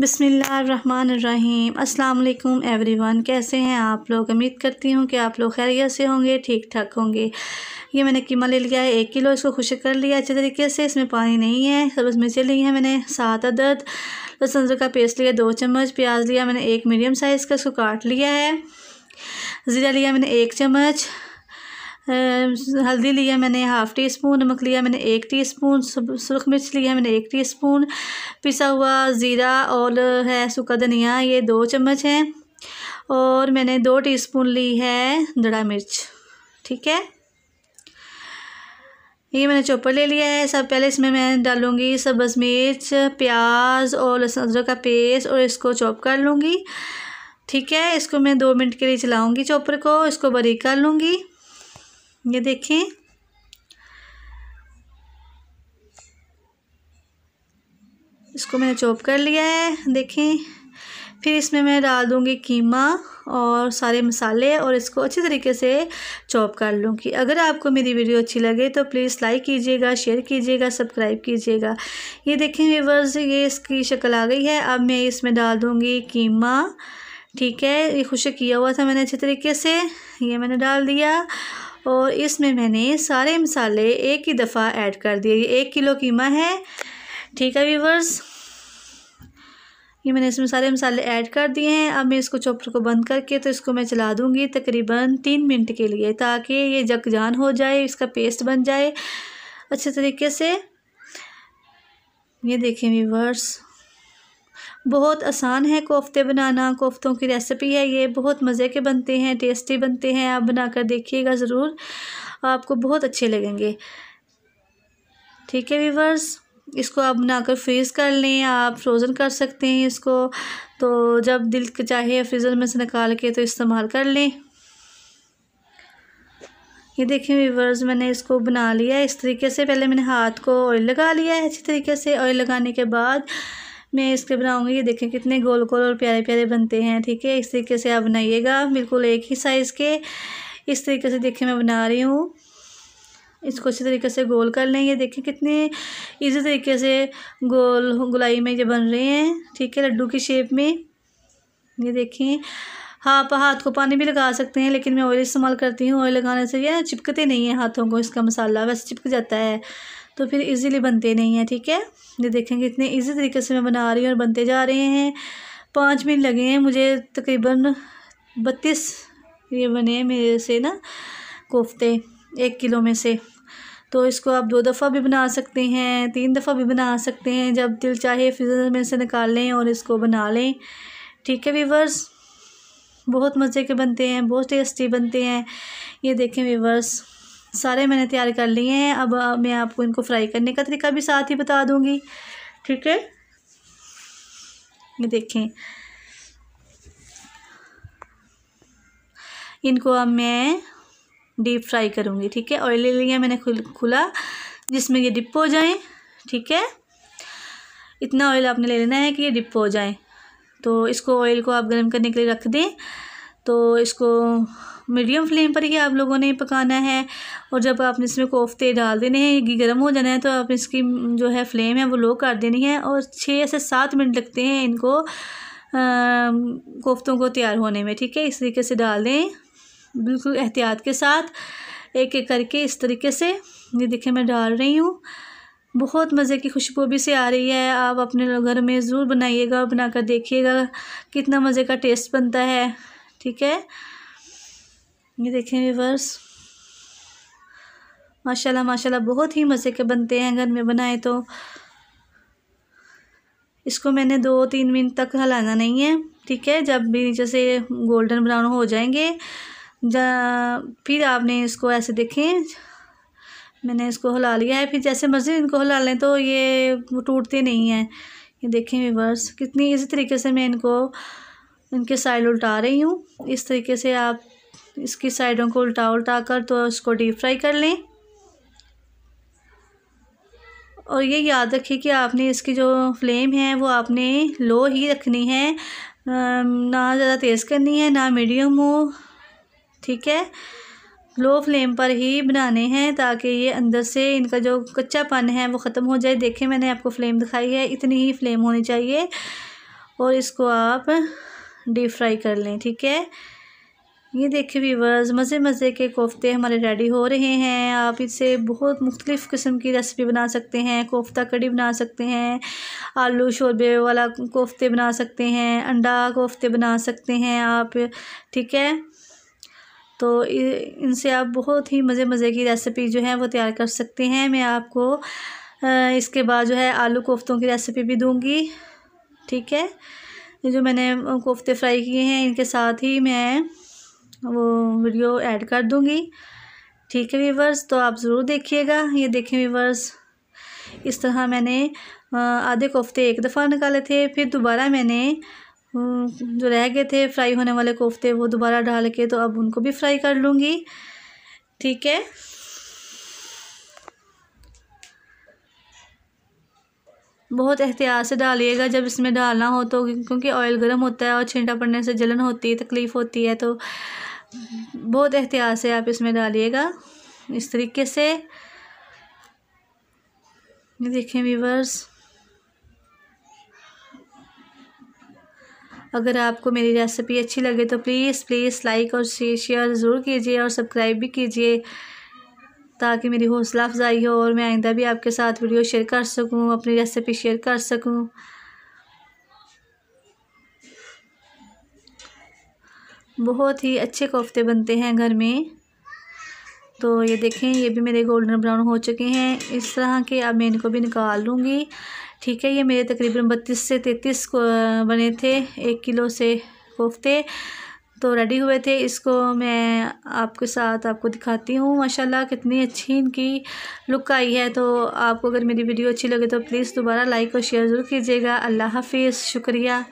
बिसमीम् every everyone कैसे हैं आप लोग उम्मीद करती हूँ कि आप लोग खैरियत से होंगे ठीक ठाक होंगे ये मैंने कीमा ले लिया है एक किलो इसको खुशक कर लिया अच्छे तरीके से इसमें पानी नहीं है सब्ज़ मिर्चें ली हैं मैंने सात अदद लहसुन का पेस्ट लिया दो चम्मच प्याज लिया मैंने एक मीडियम साइज़ का इसको काट लिया है ज़ीरा लिया मैंने एक चम्मच हल्दी लिया मैंने हाफ़ टी स्पून नमक लिया मैंने एक टी स्पून सुरख मिर्च लिया मैंने एक टी स्पून पिसा हुआ ज़ीरा और है सूखा धनिया ये दो चम्मच हैं और मैंने दो टीस्पून ली है दड़ा मिर्च ठीक है ये मैंने चॉपर ले लिया है सब पहले इसमें मैं डालूँगी सब्ज़ मिर्च प्याज और लहसुन अदरक का पेस्ट और इसको चॉप कर लूँगी ठीक है इसको मैं दो मिनट के लिए चलाऊँगी चॉपर को इसको बारीक कर लूँगी ये देखें इसको मैंने चॉप कर लिया है देखें फिर इसमें मैं डाल दूँगी कीमा और सारे मसाले और इसको अच्छे तरीके से चॉप कर लूँगी अगर आपको मेरी वीडियो अच्छी लगे तो प्लीज़ लाइक कीजिएगा शेयर कीजिएगा सब्सक्राइब कीजिएगा ये देखें व्यूवर्स ये इसकी शक्ल आ गई है अब मैं इसमें डाल दूँगी कीमा ठीक है ये खुशक किया हुआ था मैंने अच्छे तरीके से ये मैंने डाल दिया और इसमें मैंने सारे मसाले एक ही दफ़ा ऐड कर दिए ये एक किलो कीमा है ठीक है व्यूवर्स ये मैंने इसमें सारे मसाले ऐड कर दिए हैं अब मैं इसको चॉपर को बंद करके तो इसको मैं चला दूँगी तकरीबन तीन मिनट के लिए ताकि ये जकजान हो जाए इसका पेस्ट बन जाए अच्छे तरीके से ये देखें व्यूवर्स बहुत आसान है कोफ्ते बनाना कोफ्तों की रेसिपी है ये बहुत मज़े के बनते हैं टेस्टी बनते हैं आप बना कर देखिएगा ज़रूर आपको बहुत अच्छे लगेंगे ठीक है वीवर्स इसको आप बनाकर फ्रीज़ कर लें आप फ्रोज़न कर सकते हैं इसको तो जब दिल चाहे फ्रीज़र में से निकाल के तो इस्तेमाल कर लें ये देखें व्यूवर्स मैंने इसको बना लिया इस तरीके से पहले मैंने हाथ को ऑयल लगा लिया है अच्छी तरीके से ऑयल लगाने के बाद मैं इसके बनाऊँगी ये देखें कितने गोल गोल और प्यारे प्यारे बनते हैं ठीक है इस तरीके से आप बनाइएगा बिल्कुल एक ही साइज़ के इस तरीके से देखें मैं बना रही हूँ इसको अच्छी तरीके से गोल कर लें ये देखें कितने इजी तरीके से गोल गुलाई में ये बन रहे हैं ठीक है लड्डू की शेप में ये देखें हाँ आप हाथ को पानी भी लगा सकते हैं लेकिन मैं ऑयल इस्तेमाल करती हूँ ऑयल लगाने से यह चिपकते नहीं है हाथों को इसका मसाला वैसे चिपक जाता है तो फिर इजीली बनते नहीं हैं ठीक है ये देखेंगे इतने इजी तरीके से मैं बना रही हूँ और बनते जा रहे हैं पाँच मिनट लगे हैं मुझे तकरीबन बत्तीस ये बने हैं मेरे से ना कोफ्ते एक किलो में से तो इसको आप दो दफ़ा भी बना सकते हैं तीन दफ़ा भी बना सकते हैं जब दिल चाहे फ्रीज़र में से निकाल लें और इसको बना लें ठीक है वीवर्स बहुत मज़े के बनते हैं बहुत टेस्टी बनते हैं ये देखें व्यूवर्स सारे मैंने तैयार कर लिए हैं अब मैं आपको इनको फ्राई करने का तरीका भी साथ ही बता दूँगी ठीक है ये देखें इनको अब मैं डीप फ्राई करूँगी ठीक है ऑयल ले लिया मैंने खुल खुला जिसमें ये डिप हो जाए ठीक है इतना ऑयल आपने ले लेना है कि ये डिप हो जाए तो इसको ऑयल को आप गर्म करने के लिए रख दें तो इसको मीडियम फ्लेम पर ही आप लोगों ने पकाना है और जब आपने इसमें कोफ्ते डाल देने हैं घी गर्म हो जाना है तो आप इसकी जो है फ्लेम है वो लो कर देनी है और छः से सात मिनट लगते हैं इनको कोफ्तों को तैयार होने में ठीक है इस तरीके से डाल दें बिल्कुल एहतियात के साथ एक एक करके इस तरीके से ये देखिए मैं डाल रही हूँ बहुत मज़े की खुशबू भी से आ रही है आप अपने घर में ज़रूर बनाइएगा और बना कर देखिएगा कितना मज़े का टेस्ट बनता है ठीक है ये देखें वीवर्स माशाल्लाह माशाल्लाह बहुत ही मज़े के बनते हैं घर में बनाए तो इसको मैंने दो तीन मिनट तक हलाना नहीं है ठीक है जब भी जैसे गोल्डन ब्राउन हो जाएंगे जा फिर आपने इसको ऐसे देखें मैंने इसको हिला लिया है फिर जैसे मर्ज़ी इनको हिला लें तो ये टूटते नहीं है ये देखें विवर्स कितनी इसी तरीके से मैं इनको इनके साइड उल्टा रही हूँ इस तरीके से आप इसकी साइडों को उल्टा उल्टा कर तो इसको डीप फ्राई कर लें और ये याद रखिए कि आपने इसकी जो फ्लेम है वो आपने लो ही रखनी है ना ज़्यादा तेज़ करनी है ना मीडियम हो ठीक है लो फ्लेम पर ही बनाने हैं ताकि ये अंदर से इनका जो कच्चा पन है वो ख़त्म हो जाए देखें मैंने आपको फ्लेम दिखाई है इतनी ही फ्लेम होनी चाहिए और इसको आप डीप फ्राई कर लें ठीक है ये देखिए वीवर्स मज़े मज़े के कोफ्ते हमारे रेडी हो रहे हैं आप इसे बहुत मुख्तलिफ़ किस्म की रेसिपी बना सकते हैं कोफ्ता कड़ी बना सकते हैं आलू शोरबे वाला कोफ्ते बना सकते हैं अंडा कोफ्ते बना सकते हैं आप ठीक है तो इनसे आप बहुत ही मज़े मज़े की रेसिपी जो है वो तैयार कर सकते हैं मैं आपको इसके बाद जो है आलू कोफ्तों की रेसिपी भी दूँगी ठीक है जो मैंने कोफ्ते फ्राई किए हैं इनके साथ ही मैं वो वीडियो ऐड कर दूँगी ठीक है वीवर्स तो आप ज़रूर देखिएगा ये देखें वीवर्स इस तरह मैंने आधे कोफ्ते एक दफ़ा निकाले थे फिर दोबारा मैंने हम्म, जो रह गए थे फ्राई होने वाले कोफ्ते वो दोबारा डाल के तो अब उनको भी फ्राई कर लूँगी ठीक है बहुत एहतियात से डालिएगा जब इसमें डालना हो तो क्योंकि ऑयल गर्म होता है और छींटा पड़ने से जलन होती है तकलीफ़ होती है तो बहुत एहतियात से आप इसमें डालिएगा इस तरीके से देखें वीवर्स अगर आपको मेरी रेसिपी अच्छी लगे तो प्लीज़ प्लीज़ लाइक और शेयर ज़रूर कीजिए और सब्सक्राइब भी कीजिए ताकि मेरी हौसला अफजाई हो और मैं आइंदा भी आपके साथ वीडियो शेयर कर सकूँ अपनी रेसिपी शेयर कर सकूँ बहुत ही अच्छे कोफ्ते बनते हैं घर में तो ये देखें ये भी मेरे गोल्डन ब्राउन हो चुके हैं इस तरह के अब मैं इनको भी निकाल लूँगी ठीक है ये मेरे तकरीबन बत्तीस से तैंतीस बने थे एक किलो से कोफ्ते तो रेडी हुए थे इसको मैं आपके साथ आपको दिखाती हूँ माशाल्लाह कितनी अच्छी इनकी लुक आई है तो आपको अगर मेरी वीडियो अच्छी लगे तो प्लीज़ दोबारा लाइक और शेयर ज़रूर कीजिएगा अल्लाह हाफिज़ शुक्रिया